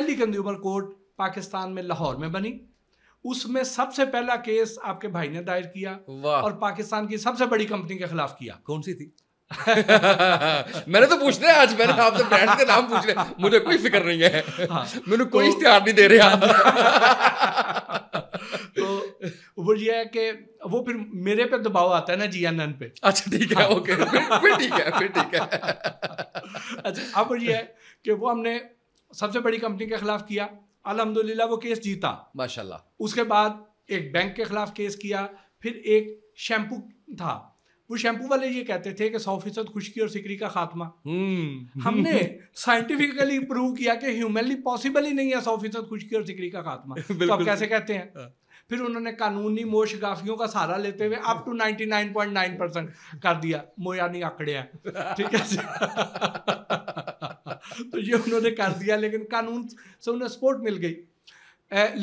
पहली consumer court Pakistan में लाहौर में बनी उसमें सबसे पहला केस आपके भाई ने दायर किया और पाकिस्तान की सबसे बड़ी कंपनी के खिलाफ किया कौन सी थी मैंने तो पूछ है आज मैंने आपसे ब्रांड के नाम पूछ रहे मुझे कोई फिक्र नहीं है हाँ। मैंने कोई तो, इश्तेहार नहीं दे रहा तो वो ये है कि वो फिर मेरे पे दबाव आता है ना जी एन एन पे अच्छा ठीक है ओके हाँ। फिर ठीक है फिर ठीक है अच्छा अब ये है कि वो हमने सबसे बड़ी कंपनी के खिलाफ किया अलहमदुल्ला वो केस जीता माशाल्लाह उसके बाद एक बैंक के खिलाफ केस किया फिर एक शैम्पू था वो शैम्पू वाले ये कहते थे कि सौ फीसद खुशकी और सिकरी का खात्मा हम्म। हमने साइंटिफिकली प्रूव किया कि ह्यूमनली पॉसिबल ही नहीं है सौ फीसद खुशकी और सिकरी का खात्मा तो आप कैसे कहते हैं हाँ। फिर उन्होंने कानूनी मोश गाफियों का सहारा लेते हुए up to ninety nine point nine percent कर दिया मोयानी आंकड़े हैं ठीक है तो ये उन्होंने कर दिया लेकिन कानून से उन्हें सपोर्ट मिल गई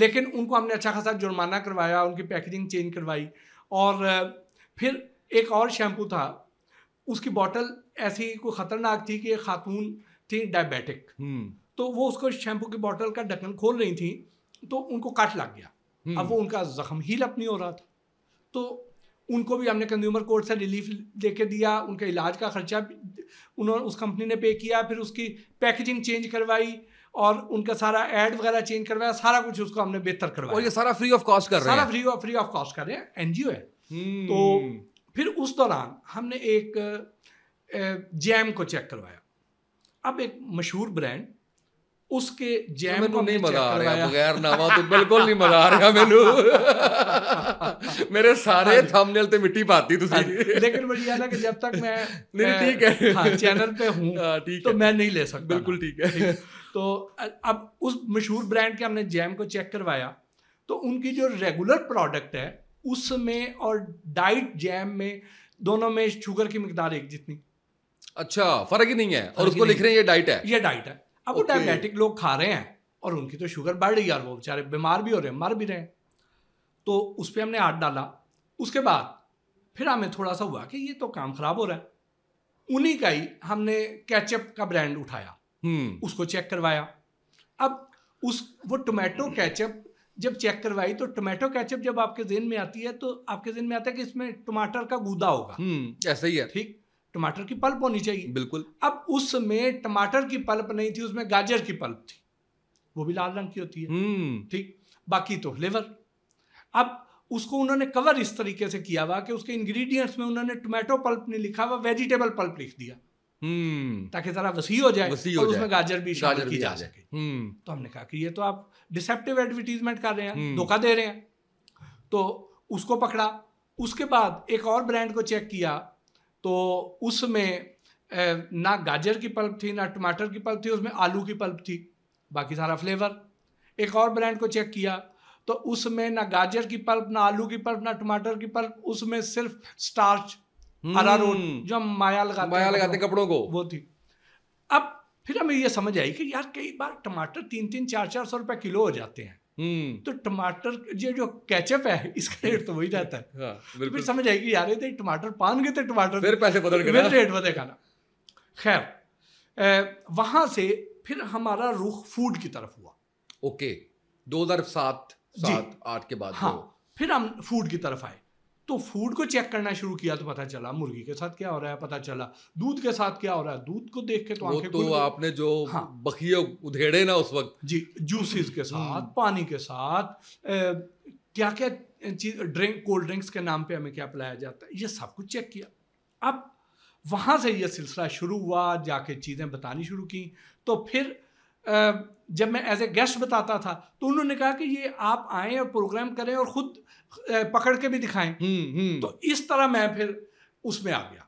लेकिन उनको हमने अच्छा खासा जुर्माना करवाया उनकी पैकेजिंग चेंज करवाई और फिर एक और शैम्पू था उसकी बॉटल ऐसी कोई ख़तरनाक थी कि खातून थी डायबिटिक हम्म। तो वो उसको शैम्पू की बॉटल का ढक्कन खोल रही थी तो उनको काट लग गया हम्म। अब वो उनका ज़ख्म ही लप नहीं हो रहा था तो उनको भी हमने कंज्यूमर कोर्ट से रिलीफ देके दिया उनके इलाज का खर्चा उन्होंने उस कंपनी ने पे किया फिर उसकी पैकेजिंग चेंज करवाई और उनका सारा एड वगैरह चेंज करवाया सारा कुछ उसको हमने बेहतर करवाया और ये सारा फ्री ऑफ कॉस्ट कर रहे हैं सारा free of free of cost कर रहे हैं ओ है हम्म। तो फिर उस दौरान हमने एक जैम को चेक करवाया अब एक मशहूर ब्रांड उसके तो जैम को नहीं मजा आ रहा बगैर नावा तो बिल्कुल नहीं मजा आ रहा मेनू मेरे सारे थंबनेल हाँ ते मिट्टी पाती ਤੁਸੀਂ हाँ लेकिन ਬੜੀ ਗੱਲ ਹੈ ਕਿ ਜਦ ਤੱਕ ਮੈਂ ਨਹੀਂ ਠੀਕ ਹੈ ਹਾਂ ਚੈਨਲ पे हूं हाँ, तो मैं नहीं ले सकता बिल्कुल ठीक है तो अब उस मशहूर ब्रांड के हमने जैम को चेक करवाया तो उनकी जो रेगुलर प्रोडक्ट है उसमें और डाइट जैम में दोनों में शुगर की मकदार एक जितनी अच्छा फर्क ही नहीं है और उसको लिख रहे हैं ये डाइट है ये डाइट है अब वो डायबिटिक लोग खा रहे हैं और उनकी तो शुगर बढ़ गई है वो बेचारे बीमार भी हो रहे हैं मर भी रहे हैं तो उस पर हमने हाथ डाला उसके बाद फिर हमें थोड़ा सा हुआ कि ये तो काम खराब हो रहा है उन्हीं का ही हमने कैचअप का ब्रांड उठाया हम्म। उसको चेक करवाया अब उस वो टोमेटो कैचअप जब चेक करवाई तो टोमेटो कैचअप जब आपके जेन में आती है तो आपके जेन में आता है कि इसमें टमाटर का गूदा होगा हम्म, ऐसा ही है ठीक टमाटर की पल्प होनी चाहिए बिल्कुल अब उसमें टमाटर की पल्प नहीं थी उसमें गाजर की पल्प थी वो भी लाल रंग की होती है हम्म। ठीक बाकी तो फ्लेवर अब उसको उन्होंने कवर इस तरीके से किया हुआ कि उसके इंग्रेडिएंट्स में उन्होंने टोमेटो पल्प नहीं लिखा हुआ वेजिटेबल पल्प लिख दिया हम्म। ताकि जरा वसी हो जाए वसी हो और जाए। उसमें गाजर भी शामिल की जा सके हम्म। तो हमने कहा कि ये तो आप डिसेप्टिव एडवर्टीजमेंट कर रहे हैं धोखा दे रहे हैं तो उसको पकड़ा उसके बाद एक और ब्रांड को चेक किया तो उसमें ना गाजर की पल्प थी ना टमाटर की पल्प थी उसमें आलू की पल्प थी बाकी सारा फ्लेवर एक और ब्रांड को चेक किया तो उसमें ना गाजर की पल्प ना आलू की पल्प ना टमाटर की पल्प उसमें सिर्फ स्टार्च अरारोट हम्म। जो हम माया लगाते माया लगाते कपड़ों को वो थी अब फिर हमें ये समझ आई कि यार कई बार टमाटर तीन तीन चार चार सौ रुपये किलो हो जाते हैं हम्म। तो टमाटर ये जो कैचअप है इसका रेट तो वही रहता है हाँ, तो फिर समझ आएगी यार ये तो टमाटर पान गए थे टमाटर फिर पैसे बदल गए रेट बदल खाना खैर वहां से फिर हमारा रुख फूड की तरफ हुआ ओके दो हजार सात सात आठ के बाद हाँ फिर हम फूड की तरफ आए तो फूड को चेक करना शुरू किया तो पता चला मुर्गी के साथ क्या हो रहा है पता चला दूध के साथ क्या हो रहा है दूध को देख के तो आंखें तो आपने जो हाँ बखिया उधेड़े ना उस वक्त जी जूसेस के साथ हम्म। पानी के साथ ए, क्या क्या चीज ड्रिंक कोल्ड ड्रिंक्स के नाम पे हमें क्या पिलाया जाता है ये सब कुछ चेक किया अब वहाँ से यह सिलसिला शुरू हुआ जाके चीज़ें बतानी शुरू की तो फिर जब मैं एज ए गेस्ट बताता था तो उन्होंने कहा कि ये आप आए और प्रोग्राम करें और खुद पकड़ के भी दिखाएं हम्म, हम्म। तो इस तरह मैं फिर उसमें आ गया